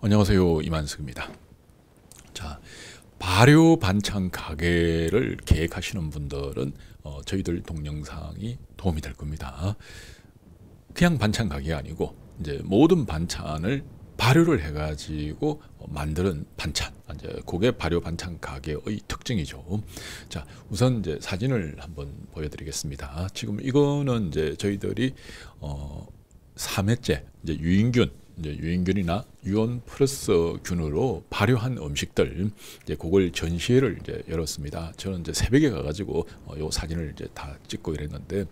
안녕하세요 이만숙입니다자 발효 반찬 가게를 계획하시는 분들은 어, 저희들 동영상이 도움이 될 겁니다. 그냥 반찬 가게 아니고 이제 모든 반찬을 발효를 해가지고 만드는 반찬. 이제 그게 발효 반찬 가게의 특징이죠. 자, 우선 이제 사진을 한번 보여드리겠습니다. 지금 이거는 이제 저희들이 어, 3회째 이제 유인균 유인균이나 유온 플러스균으로 발효한 음식들 이제 그걸 전시회를 이제 열었습니다. 저는 이제 새벽에 가가지고 어, 요 사진을 이제 다 찍고 이랬는데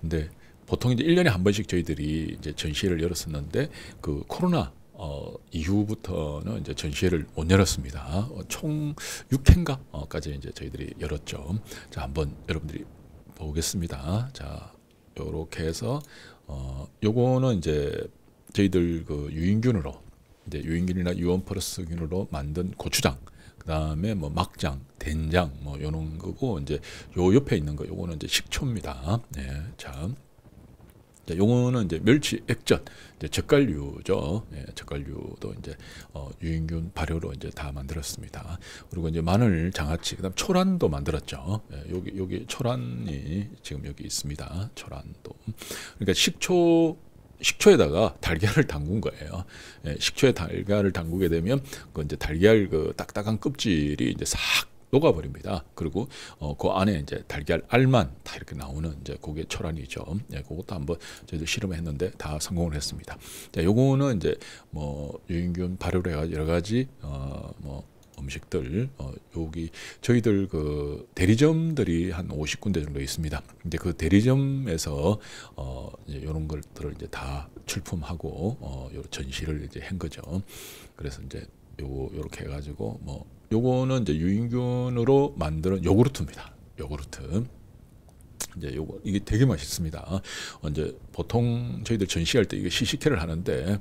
근데 보통 이제 1년에 한 번씩 저희들이 이제 전시회를 열었었는데 그 코로나 어, 이후부터는 이제 전시회를 못 열었습니다. 어, 총6회가까지 이제 저희들이 열었죠. 자, 한번 여러분들이 보겠습니다. 자, 요렇게 해서 어, 요거는 이제 저희들 그 유인균으로 이제 유인균이나 유원 플러스균으로 만든 고추장 그다음에 뭐 막장, 된장 뭐 요런 거고 이제 요 옆에 있는 거 요거는 이제 식초입니다. 예. 참. 자, 요거는 이제 멸치 액젓, 이제 젓갈류죠. 예, 젓갈류도 이제 어, 유인균 발효로 이제 다 만들었습니다. 그리고 이제 마늘, 장아찌, 그다음 초란도 만들었죠. 예, 여기 여기 초란이 지금 여기 있습니다. 초란도. 그러니까 식초 식초에다가 달걀을 담근 거예요. 예, 식초에 달걀을 담그게 되면 그 이제 달걀 그 딱딱한 껍질이 이제 싹 녹아버립니다. 그리고 어, 그 안에 이제 달걀 알만 다 이렇게 나오는 이제 그게 초란이죠. 예, 그것도 한번 저희도 실험했는데 다 성공을 했습니다. 자, 요거는 이제 뭐 유인균 발효를 해가 여러 가지 어뭐 음식들 어, 여기 저희들 그 대리점들이 한 50군데 정도 있습니다. 이제 그 대리점에서 어, 이제 이런 것들을 이제 다 출품하고 어, 요 전시를 이제 한 거죠. 그래서 이제 요거 요렇게 해가지고 뭐 요거는 이제 유인균으로 만드는 요구르트입니다. 요구르트. 이제 요거 이게 되게 맛있습니다. 언제 어, 보통 저희들 전시할 때 이게 시식회를 하는데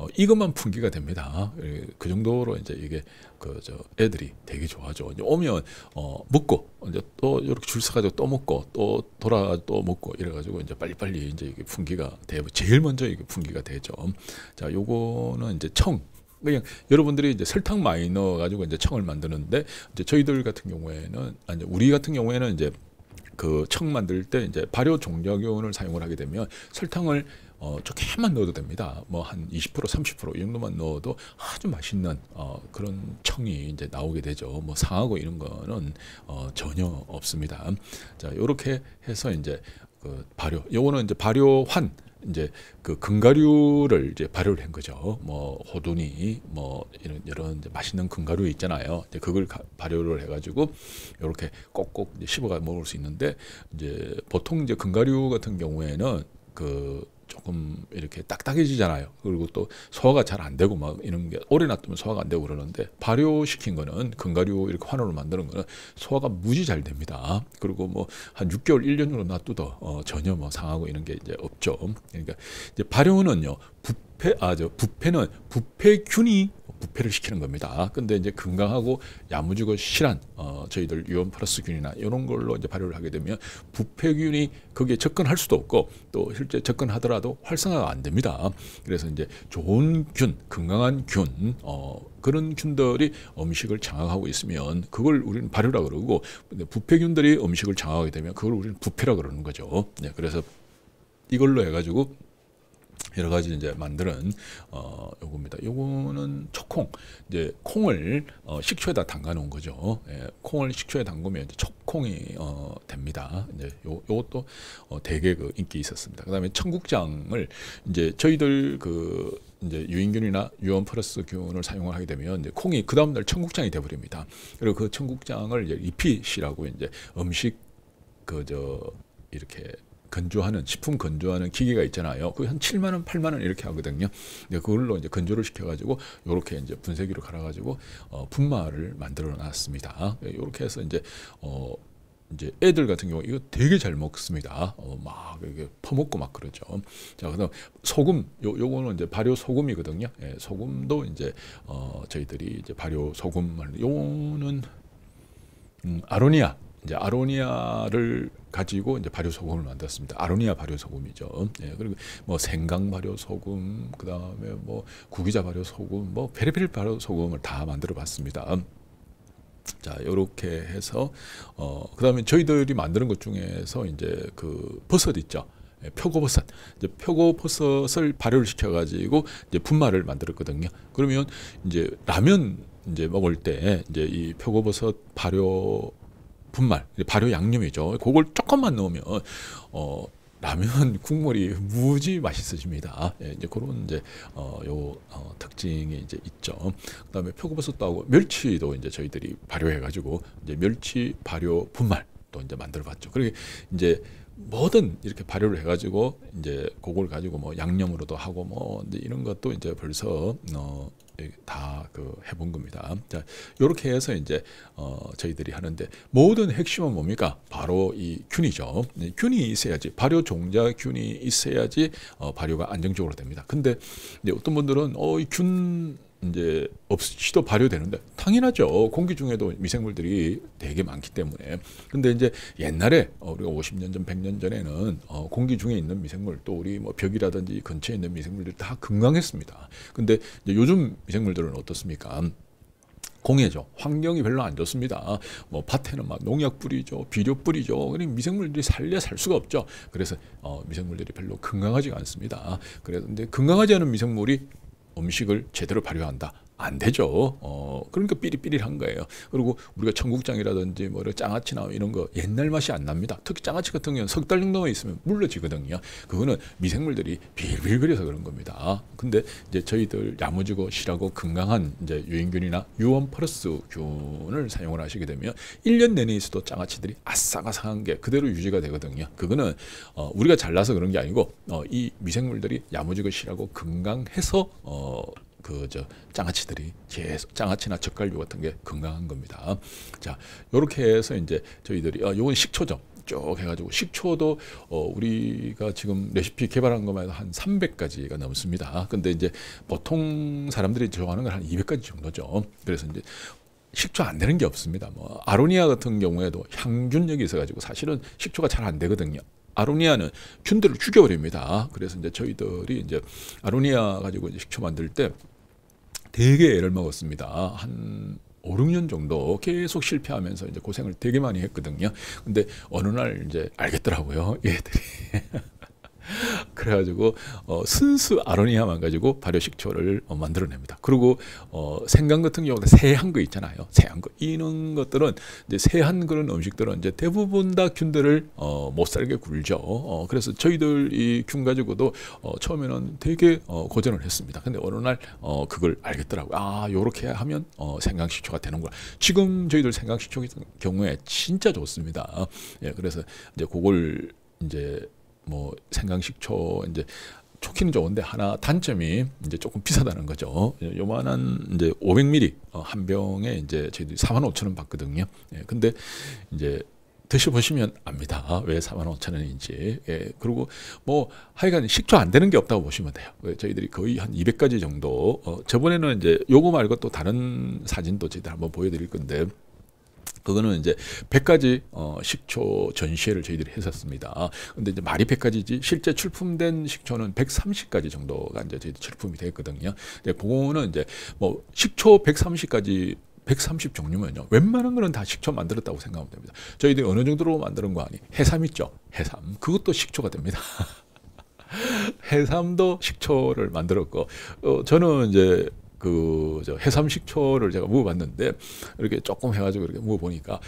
어, 이것만 풍기가 됩니다. 예, 그 정도로 이제 이게 그 저 애들이 되게 좋아하죠. 오면 어 먹고 이제 또 이렇게 줄 서가지고 또 먹고 또 돌아 또 먹고 이래가지고 이제 빨리빨리 이제 이게 풍기가 돼. 제일 먼저 이게 풍기가 되죠. 자, 요거는 이제 청. 그냥 여러분들이 이제 설탕 많이 넣어 가지고 이제 청을 만드는데 이제 저희들 같은 경우에는 아니 우리 같은 경우에는 이제 그 청 만들 때 이제 발효 종려균을 사용을 하게 되면 설탕을 어, 조금만 넣어도 됩니다. 뭐 한 20% 30%이 정도만 넣어도 아주 맛있는 어, 그런 청이 이제 나오게 되죠. 뭐 상하고 이런 거는 어, 전혀 없습니다. 자요렇게 해서 이제 그 발효. 요거는 이제 발효환 이제 그금가류를 이제 발효를 한 거죠. 뭐 호두니 뭐 이런 이런 이제 맛있는 금가류 있잖아요. 이제 그걸 가, 발효를 해가지고 이렇게 꼭꼭 씹어가 먹을 수 있는데 이제 보통 이제 금가류 같은 경우에는 그 조금 이렇게 딱딱해지잖아요. 그리고 또 소화가 잘 안 되고 막 이런 게 오래 놔두면 소화가 안 되고 그러는데 발효시킨 거는 건가류 이렇게 환원을 만드는 거는 소화가 무지 잘 됩니다. 그리고 뭐 한 6개월 1년 정도 놔두도 어, 전혀 뭐 상하고 이런 게 이제 없죠. 그러니까 이제 발효는요. 부패 아저 부패는 부패균이 부패를 시키는 겁니다. 근데 이제 건강하고 야무지고 실한 어, 저희들 유원 플러스균이나 이런 걸로 이제 발효를 하게 되면 부패균이 거기에 접근할 수도 없고 또 실제 접근하더라도 활성화가 안 됩니다. 그래서 이제 좋은 균, 건강한 균, 어, 그런 균들이 음식을 장악하고 있으면 그걸 우리는 발효라 그러고 부패균들이 음식을 장악하게 되면 그걸 우리는 부패라 그러는 거죠. 네, 그래서 이걸로 해가지고 여러 가지 이제 만드는 어 요겁니다. 요거는 초콩 이제 콩을 어, 식초에다 담가 놓은 거죠. 예, 콩을 식초에 담그면 이제 초콩이 어, 됩니다. 이제 요 요것도 어, 되게 그 인기 있었습니다. 그다음에 청국장을 이제 저희들 그 이제 유인균이나 유원 플러스 균을 사용 하게 되면 이제 콩이 그 다음날 청국장이 돼버립니다. 그리고 그 청국장을 이제 리핏이라고 이제 음식 그저 이렇게 건조하는 식품 건조하는 기계가 있잖아요. 그 한 7만 원, 8만 원 이렇게 하거든요. 근데 그걸로 이제 건조를 시켜가지고 이렇게 이제 분쇄기로 갈아가지고 어, 분말을 만들어 놨습니다. 이렇게 예, 해서 이제 어, 이제 애들 같은 경우 이거 되게 잘 먹습니다. 어, 막 이게 퍼먹고 막 그러죠. 자, 그다음 소금 요 요거는 이제 발효 소금이거든요. 예, 소금도 이제 어 저희들이 이제 발효 소금 요거는 음, 아로니아 이제 아로니아를 가지고 이제 발효 소금을 만들었습니다. 아로니아 발효 소금이죠. 예, 그리고 뭐 생강 발효 소금, 그 다음에 뭐 구기자 발효 소금, 뭐페리페 발효 소금을 다 만들어 봤습니다. 자, 이렇게 해서 어, 그다음에 저희들이 만드는 것 중에서 이제 그 버섯 있죠. 예, 표고버섯, 이제 표고버섯을 발효를 시켜가지고 이제 분말을 만들었거든요. 그러면 이제 라면 이제 먹을 때 이제 이 표고버섯 발효 분말, 발효 양념이죠. 그걸 조금만 넣으면 어, 라면 국물이 무지 맛있어집니다. 예, 이제 그런 이제 어 요 어, 특징이 이제 있죠. 그다음에 표고버섯도 하고 멸치도 이제 저희들이 발효해가지고 이제 멸치 발효 분말 또 이제 만들어봤죠. 그리고 그러니까 이제 뭐든 이렇게 발효를 해가지고 이제 그걸 가지고 뭐 양념으로도 하고 뭐 이런 것도 이제 벌써 어, 예, 다그 해본 겁니다. 자, 이렇게 해서 이제 어, 저희들이 하는데 모든 핵심은 뭡니까? 바로 이 균이죠. 균이 있어야지 발효 종자 균이 있어야지 어, 발효가 안정적으로 됩니다. 근데 어떤 분들은 어, 이균 이제 없이도 발효되는데 당연하죠. 공기 중에도 미생물들이 되게 많기 때문에. 근데 이제 옛날에 어, 우리가 50년 전, 100년 전에는 어, 공기 중에 있는 미생물 또 우리 뭐 벽이라든지 근처에 있는 미생물들 다 건강했습니다. 근데 요즘 미생물들은 어떻습니까? 공해죠. 환경이 별로 안 좋습니다. 뭐 밭에는 막 농약 뿌리죠, 비료 뿌리죠. 그러 미생물들이 살려 살 수가 없죠. 그래서 어, 미생물들이 별로 건강하지가 않습니다. 그래서 근데 건강하지 않은 미생물이 음식을 제대로 발효한다. 안 되죠. 어, 그러니까 삐리삐리한 거예요. 그리고 우리가 청국장이라든지 뭐 장아찌나 이런 거 옛날 맛이 안 납니다. 특히 장아찌 같은 경우는 석 달 정도 있으면 물러지거든요. 그거는 미생물들이 빌빌거려서 그런 겁니다. 근데 이제 저희들 야무지고 실하고 건강한 이제 유인균이나 유원 퍼러스균을 사용을 하시게 되면 1년 내내 있어도 장아찌들이 아삭아삭한 게 그대로 유지가 되거든요. 그거는 어, 우리가 잘나서 그런 게 아니고 어, 이 미생물들이 야무지고 실하고 건강해서 어, 그저 장아찌들이 계속 장아찌나 젓갈류 같은 게 건강한 겁니다. 자, 요렇게 해서 이제 저희들이 아, 요건 식초죠. 쭉 해가지고 식초도 어, 우리가 지금 레시피 개발한 것만 해도 한 300가지가 넘습니다. 근데 이제 보통 사람들이 좋아하는 건 한 200가지 정도죠. 그래서 이제 식초 안 되는 게 없습니다. 뭐 아로니아 같은 경우에도 향균력이 있어가지고 사실은 식초가 잘 안 되거든요. 아로니아는 균들을 죽여버립니다. 그래서 이제 저희들이 이제 아로니아 가지고 이제 식초 만들 때 되게 애를 먹었습니다. 한 5, 6년 정도 계속 실패하면서 이제 고생을 되게 많이 했거든요. 근데 어느 날 이제 알겠더라고요. 얘들이. 그래가지고 어, 순수 아로니아만 가지고 발효식초를 어, 만들어냅니다. 그리고 어, 생강 같은 경우는 새한 거 있잖아요. 새한 거 이런 것들은 이제 새한 그런 음식들은 이제 대부분 다 균들을 어, 못 살게 굴죠. 어, 그래서 저희들 이 균 가지고도 어, 처음에는 되게 어, 고전을 했습니다. 근데 어느 날 어, 그걸 알겠더라고요. 아 요렇게 하면 어, 생강식초가 되는구나. 지금 저희들 생강식초 경우에 진짜 좋습니다. 어, 예, 그래서 이제 그걸 이제 뭐 생강식초 이제 좋기는 좋은데 하나 단점이 이제 조금 비싸다는 거죠. 요만한 이제 500ml 어, 한 병에 이제 저희들이 4만 5천 원 받거든요. 예, 근데 이제 드셔보시면 압니다. 왜 45,000원인지. 예, 그리고 뭐 하여간 식초 안 되는 게 없다고 보시면 돼요. 저희들이 거의 한 200가지 정도. 어, 저번에는 이제 요거 말고 또 다른 사진도 저희들 한번 보여드릴 건데 그거는 이제 100가지 어, 식초 전시회를 저희들이 했었습니다. 근데 이제 말이 100가지지 실제 출품된 식초는 130가지 정도가 이제 저희 출품이 됐거든요. 근데 그거는 이제 뭐 식초 130가지 130 종류면요. 웬만한 거는 다 식초 만들었다고 생각하면 됩니다. 저희들이 어느 정도로 만드는 거 아니? 해삼 있죠? 해삼. 그것도 식초가 됩니다. 해삼도 식초를 만들었고, 어, 저는 이제 그저 해삼식초를 제가 먹어봤는데 이렇게 조금 해가지고 이렇게 먹어보니까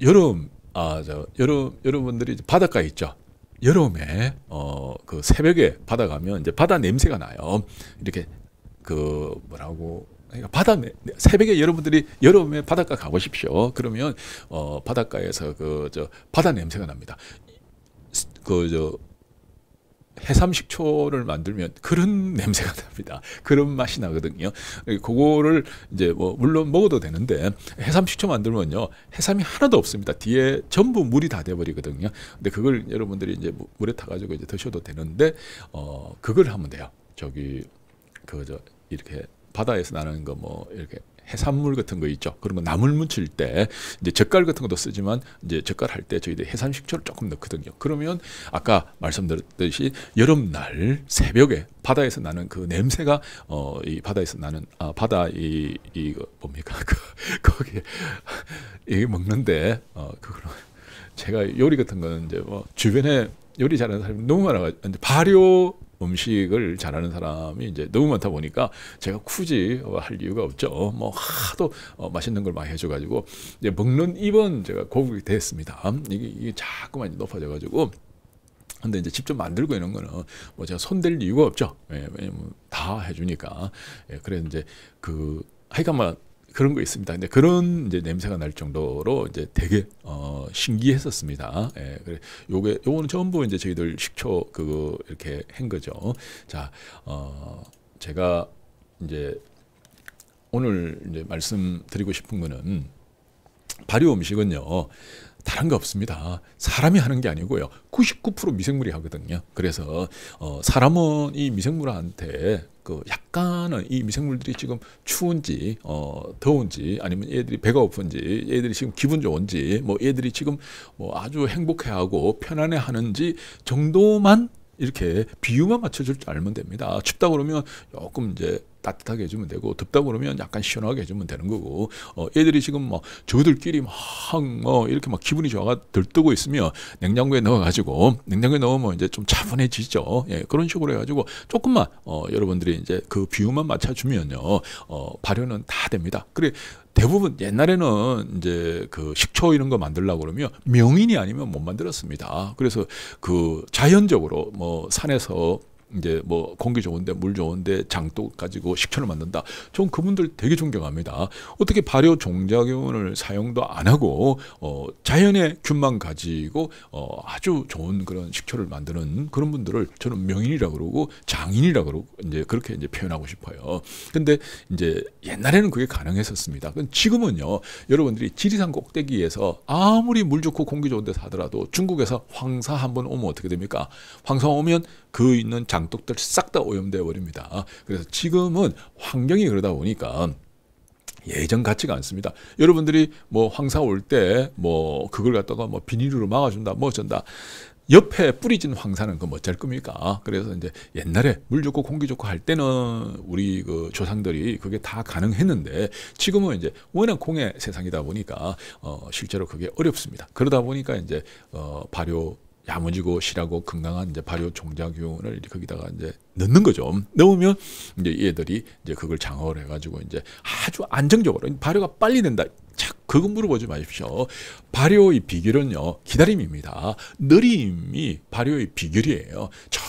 여름 아 저 여름 여러분들이 바닷가 있죠. 여름에 어 그 새벽에 바다 가면 이제 바다 냄새가 나요. 이렇게 그 뭐라고 그러니까 바다 새벽에 여러분들이 여름에 바닷가 가보십시오. 그러면 어 바닷가에서 그 저 바다 냄새가 납니다. 그저 해삼식초를 만들면 그런 냄새가 납니다. 그런 맛이 나거든요. 예, 그거를 이제 뭐 물론 먹어도 되는데 해삼식초 만들면요 해삼이 하나도 없습니다. 뒤에 전부 물이 다 돼버리거든요. 근데 그걸 여러분들이 이제 물에 타가지고 이제 드셔도 되는데 어 그걸 하면 돼요. 저기 그저 이렇게 바다에서 나는 거 뭐 이렇게 해산물 같은 거 있죠. 그러면 나물 무칠 때 이제 젓갈 같은 것도 쓰지만 이제 젓갈 할 때 저희들 해산식초를 조금 넣거든요. 그러면 아까 말씀드렸듯이 여름날 새벽에 바다에서 나는 그 냄새가 어 이 바다에서 나는 아 바다 이 이거 뭡니까 그 거기 이 먹는데 어 그걸 제가 요리 같은 거는 이제 뭐 주변에 요리 잘하는 사람이 너무 많아가지고 발효 음식을 잘하는 사람이 이제 너무 많다 보니까 제가 굳이 할 이유가 없죠. 뭐 하도 어, 맛있는 걸 많이 해줘가지고 이제 먹는 입은 제가 고급이 됐습니다. 이게, 이게 자꾸만 높아져가지고. 근데 이제 직접 만들고 이런 거는 뭐 제가 손댈 이유가 없죠. 예, 왜냐면 다 해주니까. 예, 그래서 이제 그 하여간만 뭐 그런 거 있습니다. 근데 그런 이제 냄새가 날 정도로 이제 되게 어, 신기했었습니다. 예, 그래 요게 요거는 전부 이제 저희들 식초 그거 이렇게 한 거죠. 자, 어, 제가 이제 오늘 이제 말씀드리고 싶은 거는 발효 음식은요. 다른 거 없습니다. 사람이 하는 게 아니고요. 99% 미생물이 하거든요. 그래서 어, 사람은 이 미생물한테 그 약간은 이 미생물들이 지금 추운지 어 더운지 아니면 얘들이 배가 고픈지 얘들이 지금 기분 좋은지 뭐 얘들이 지금 뭐 아주 행복해하고 편안해하는지 정도만 이렇게 비유만 맞춰줄 줄 알면 됩니다. 춥다 그러면 조금 이제 따뜻하게 해주면 되고 덥다 그러면 약간 시원하게 해주면 되는 거고 어, 애들이 지금 뭐 저들끼리 막 어, 이렇게 막 기분이 좋아가 들뜨고 있으면 냉장고에 넣어가지고 냉장고에 넣으면 이제 좀 차분해지죠. 예, 그런 식으로 해가지고 조금만 어, 여러분들이 이제 그비유만 맞춰주면요 어, 발효는 다 됩니다. 그래 대부분 옛날에는 이제 그 식초 이런 거 만들려고 그러면 명인이 아니면 못 만들었습니다. 그래서 그 자연적으로 뭐 산에서 이제 뭐 공기 좋은데 물 좋은데 장독 가지고 식초를 만든다. 전 그분들 되게 존경합니다. 어떻게 발효 종자균을 사용도 안 하고 어 자연의 균만 가지고 어 아주 좋은 그런 식초를 만드는 그런 분들을 저는 명인이라 고 그러고 장인이라 고 그러고 이제 그렇게 이제 표현하고 싶어요. 근데 이제 옛날에는 그게 가능했었습니다. 지금은요 여러분들이 지리산 꼭대기에서 아무리 물 좋고 공기 좋은 데 사더라도 중국에서 황사 한번 오면 어떻게 됩니까? 황사 오면 그 있는 장 장독들 싹 다 오염되어 버립니다. 아, 그래서 지금은 환경이 그러다 보니까 예전 같지가 않습니다. 여러분들이 뭐 황사 올 때 뭐 그걸 갖다가 뭐 비닐로 막아준다, 뭐 어쩐다. 옆에 뿌리진 황사는 그 어쩔 겁니까? 아, 그래서 이제 옛날에 물 좋고 공기 좋고 할 때는 우리 그 조상들이 그게 다 가능했는데 지금은 이제 워낙 공해 세상이다 보니까 어 실제로 그게 어렵습니다. 그러다 보니까 이제 어 발효 야무지고 실하고 건강한 이제 발효 종자균을 거기다가 이제 넣는 거죠. 넣으면 이제 얘들이 이제 그걸 장어를 해가지고 이제 아주 안정적으로 발효가 빨리 된다. 자, 그거 물어보지 마십시오. 발효의 비결은요 기다림입니다. 느림이 발효의 비결이에요. 저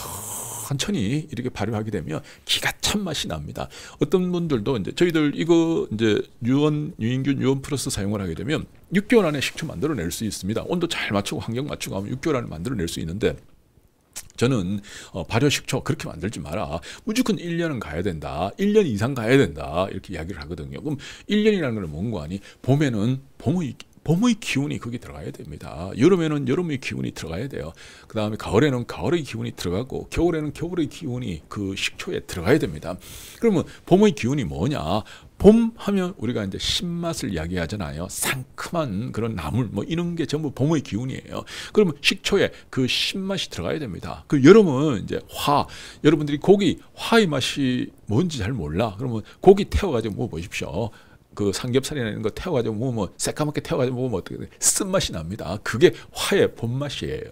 천천히 이렇게 발효하게 되면 기가 찬 맛이 납니다. 어떤 분들도 이제 저희들 이거 이제 유원 유인균 유원 플러스 사용을 하게 되면 6개월 안에 식초 만들어낼 수 있습니다. 온도 잘 맞추고 환경 맞추고 하면 6개월 안에 만들어낼 수 있는데 저는 어, 발효식초 그렇게 만들지 마라. 무조건 1년은 가야 된다. 1년 이상 가야 된다. 이렇게 이야기를 하거든요. 그럼 1년이라는 건 뭔가 아니 봄에는 봄의 봄의 기운이 거기 들어가야 됩니다. 여름에는 여름의 기운이 들어가야 돼요. 그 다음에 가을에는 가을의 기운이 들어가고 겨울에는 겨울의 기운이 그 식초에 들어가야 됩니다. 그러면 봄의 기운이 뭐냐? 봄 하면 우리가 이제 신맛을 이야기하잖아요. 상큼한 그런 나물 뭐 이런 게 전부 봄의 기운이에요. 그러면 식초에 그 신맛이 들어가야 됩니다. 그 여름은 이제 화 여러분들이 고기 화의 맛이 뭔지 잘 몰라. 그러면 고기 태워가지고 먹어보십시오. 그 삼겹살이나 이런 거 태워가지고 먹으면 뭐, 뭐, 새까맣게 태워가지고 먹으면 뭐, 어떻게 돼? 쓴맛이 납니다. 그게 화의 본맛이에요.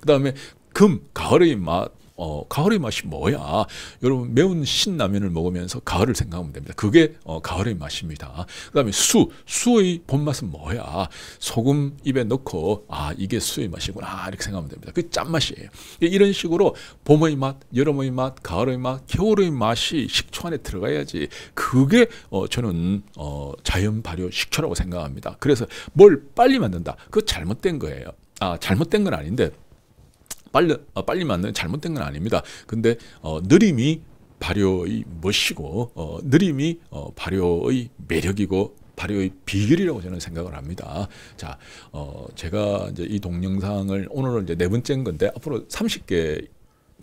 그 다음에 금, 가을의 맛, 어, 가을의 맛이 뭐야? 여러분 매운 신라면을 먹으면서 가을을 생각하면 됩니다. 그게 어, 가을의 맛입니다. 그다음에 수 수의 본맛은 뭐야? 소금 입에 넣고 아 이게 수의 맛이구나 이렇게 생각하면 됩니다. 그게 짠맛이에요. 그러니까 이런 식으로 봄의 맛, 여름의 맛, 가을의 맛, 겨울의 맛이 식초 안에 들어가야지. 그게 어, 저는 어, 자연 발효 식초라고 생각합니다. 그래서 뭘 빨리 만든다. 그거 잘못된 거예요. 아 잘못된 건 아닌데. 빨리, 어, 빨리 맞는 잘못된 건 아닙니다. 근데 어, 느림이 발효의 멋이고 어, 느림이 어, 발효의 매력이고 발효의 비결이라고 저는 생각을 합니다. 자, 어, 제가 이제 이 동영상을 오늘은 이제 네 번째인 건데 앞으로 30개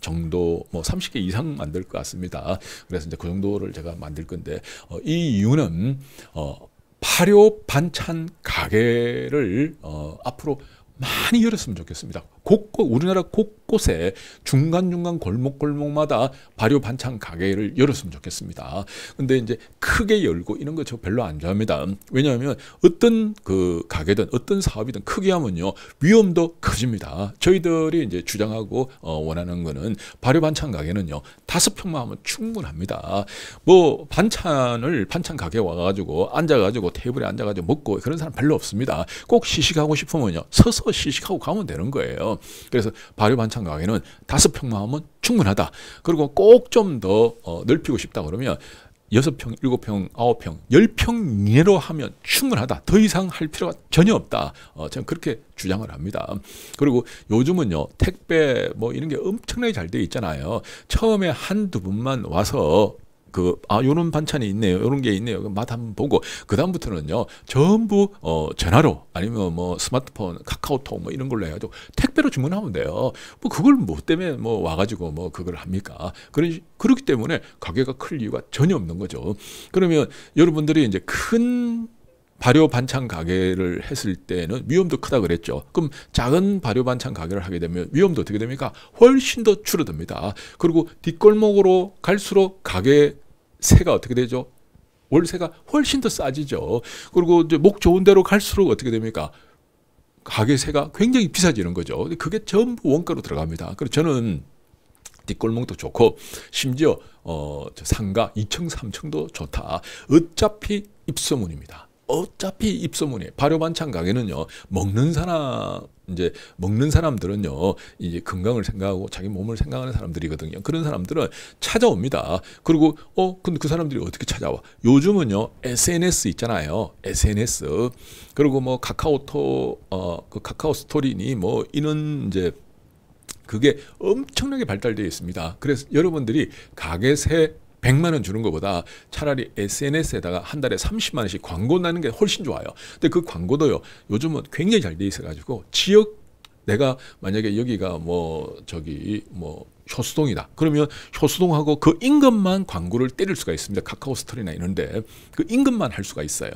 정도 뭐 30개 이상 만들 것 같습니다. 그래서 이제 그 정도를 제가 만들 건데 어, 이 이유는 어, 발효 반찬 가게를 어, 앞으로 많이 열었으면 좋겠습니다. 곳곳 우리나라 곳곳에 중간중간 골목골목마다 발효 반찬 가게를 열었으면 좋겠습니다. 근데 이제 크게 열고 이런 거 저 별로 안 좋아합니다. 왜냐하면 어떤 그 가게든 어떤 사업이든 크게 하면요 위험도 커집니다. 저희들이 이제 주장하고 어, 원하는 거는 발효 반찬 가게는요 다섯 평만 하면 충분합니다. 뭐 반찬을 반찬 가게 와가지고 앉아가지고 테이블에 앉아가지고 먹고 그런 사람 별로 없습니다. 꼭 시식하고 싶으면요 서서 시식하고 가면 되는 거예요. 그래서 발효 반찬 가게는 다섯 평만 하면 충분하다. 그리고 꼭 좀더 어, 넓히고 싶다 그러면 여섯 평 일곱 평 아홉 평열평 이내로 하면 충분하다. 더 이상 할 필요가 전혀 없다. 어, 저는 그렇게 주장을 합니다. 그리고 요즘은요, 택배 뭐 이런 게 엄청나게 잘 돼 있잖아요. 처음에 한두 분만 와서 그, 아, 요런 반찬이 있네요. 요런 게 있네요. 그 맛 한번 보고, 그다음부터는요, 전부, 어, 전화로, 아니면 뭐 스마트폰, 카카오톡 뭐 이런 걸로 해가지고 택배로 주문하면 돼요. 뭐 그걸 뭐 때문에 뭐 와가지고 뭐 그걸 합니까? 그러 그렇기 때문에 가게가 클 이유가 전혀 없는 거죠. 그러면 여러분들이 이제 큰 발효 반찬 가게를 했을 때는 위험도 크다 그랬죠. 그럼 작은 발효 반찬 가게를 하게 되면 위험도 어떻게 됩니까? 훨씬 더 줄어듭니다. 그리고 뒷골목으로 갈수록 가게 세가 어떻게 되죠? 월세가 훨씬 더 싸지죠. 그리고 이제 목 좋은 데로 갈수록 어떻게 됩니까? 가게세가 굉장히 비싸지는 거죠. 그게 전부 원가로 들어갑니다. 그래서 저는 뒷골목도 좋고 심지어 어, 상가 2층, 3층도 좋다. 어차피 입소문입니다. 어차피 입소문이 발효 반찬 가게는요 먹는 사람 이제 먹는 사람들은요 이제 건강을 생각하고 자기 몸을 생각하는 사람들이거든요 그런 사람들은 찾아옵니다 그리고 어 근데 그 사람들이 어떻게 찾아와 요즘은요 SNS 있잖아요 SNS 그리고 뭐 카카오톡 어그 카카오 스토리니 뭐 이런 이제 그게 엄청나게 발달되어 있습니다 그래서 여러분들이 가게새 1 0 0만원 주는 것보다 차라리 SNS에다가 한 달에 3 0만 원씩 광고 나는 게 훨씬 좋아요. 근데 그 광고도요. 요즘은 굉장히 잘 돼 있어 가지고 지역 내가 만약에 여기가 뭐 저기 뭐 효수동이다. 그러면 효수동하고 그 인근만 광고를 때릴 수가 있습니다. 카카오 스토리나 이런데 그 인근만 할 수가 있어요.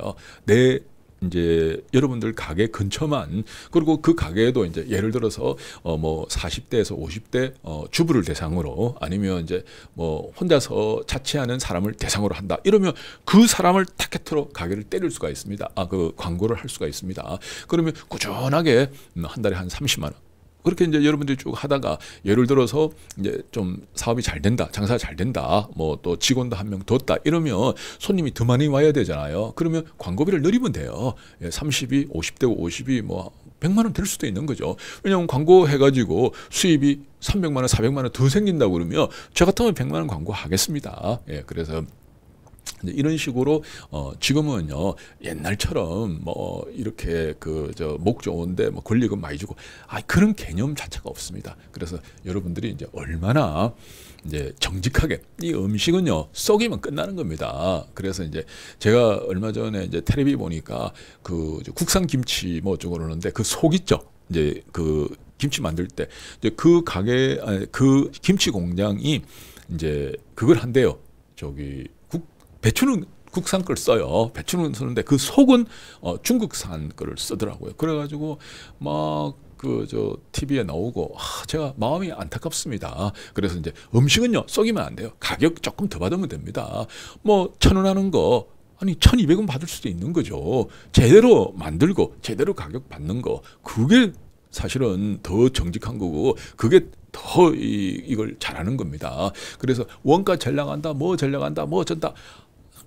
내 이제 여러분들 가게 근처만 그리고 그 가게에도 이제 예를 들어서 어뭐 40대에서 50대 어 주부를 대상으로 아니면 이제 뭐 혼자서 자취하는 사람을 대상으로 한다 이러면 그 사람을 타겟으로 가게를 때릴 수가 있습니다. 아그 광고를 할 수가 있습니다. 그러면 꾸준하게 음, 한 달에 한 30만 원 그렇게 이제 여러분들이 쭉 하다가 예를 들어서 이제 좀 사업이 잘 된다, 장사 잘 된다, 뭐 또 직원도 한 명 뒀다 이러면 손님이 더 많이 와야 되잖아요. 그러면 광고비를 늘리면 돼요. 예, 30이, 50대 50이 뭐 100만 원 될 수도 있는 거죠. 왜냐하면 광고 해가지고 수입이 300만 원, 400만 원 더 생긴다고 그러면 저 같으면 100만 원 광고 하겠습니다. 예, 그래서 이런 식으로 어 지금은요 옛날처럼 뭐 이렇게 그저목 좋은데 뭐 권리금 많이 주고 아 그런 개념 자체가 없습니다. 그래서 여러분들이 이제 얼마나 이제 정직하게 이 음식은요 썩이면 끝나는 겁니다. 그래서 이제 제가 얼마 전에 이제 텔레비 보니까 그 국산 김치 뭐 어쩌고 그러는데 그 속 있죠. 이제 그 김치 만들 때 이제 그 가게 아니, 그 김치 공장이 이제 그걸 한대요. 저기 국 배추는 국산 걸 써요. 배추는 쓰는데 그 속은 어, 중국산 거를 쓰더라고요. 그래가지고 막 그 저 TV에 나오고 아, 제가 마음이 안타깝습니다. 그래서 이제 음식은요 썩이면 안 돼요. 가격 조금 더 받으면 됩니다. 뭐천원 하는 거 아니 1200원 받을 수도 있는 거죠. 제대로 만들고 제대로 가격 받는 거 그게 사실은 더 정직한 거고 그게 더 이, 이걸 잘하는 겁니다. 그래서 원가 전략한다, 뭐 전략한다, 뭐 전다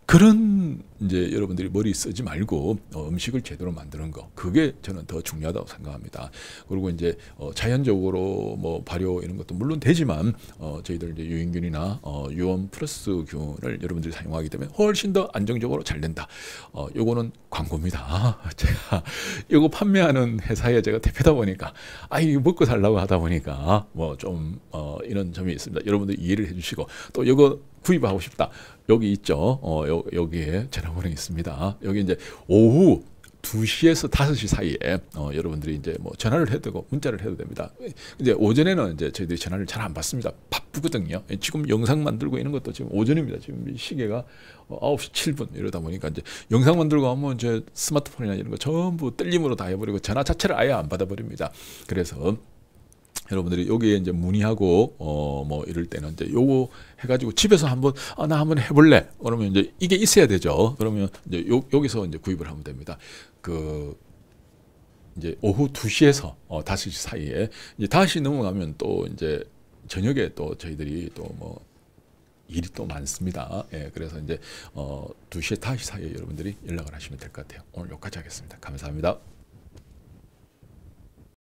그런 이제 여러분들이 머리 쓰지 말고 어, 음식을 제대로 만드는 거 그게 저는 더 중요하다고 생각합니다. 그리고 이제 어, 자연적으로 뭐 발효 이런 것도 물론 되지만 어, 저희들 이제 유인균이나 어, 유원 플러스균을 여러분들이 사용하기 때문에 훨씬 더 안정적으로 잘 된다. 어, 요거는 광고입니다. 아, 제가 요거 판매하는 회사에 제가 대표다 보니까 아 이거 먹고 살라고 하다 보니까 뭐 좀 어, 이런 점이 있습니다. 여러분들 이해를 해주시고 또 요거 구입하고 싶다. 여기 있죠. 어, 요, 여기에 제가 라고 있습니다. 여기 이제 오후 2시에서 5시 사이에 어, 여러분들이 이제 뭐 전화를 해도 되고 문자를 해도 됩니다. 이제 오전에는 이제 저희들이 전화를 잘 안 받습니다. 바쁘거든요. 예, 지금 영상 만들고 있는 것도 지금 오전입니다. 지금 시계가 9시 어, 7분 이러다 보니까 이제 영상 만들고 하면 제 스마트폰이나 이런 거 전부 떨림으로 다 해버리고 전화 자체를 아예 안 받아버립니다. 그래서 여러분들이 여기에 이제 문의하고 어 뭐 이럴 때는 이제 요거 해가지고 집에서 한번 아나 한번 해볼래 그러면 이제 이게 있어야 되죠 그러면 이제 요, 여기서 이제 구입을 하면 됩니다 그 이제 오후 2시에서 어 5시 사이에 이제 5시 넘어가면 또 이제 저녁에 또 저희들이 또 뭐 일이 또 많습니다. 예, 그래서 이제 어 2시에 5시 사이에 여러분들이 연락을 하시면 될 것 같아요. 오늘 여기까지 하겠습니다. 감사합니다.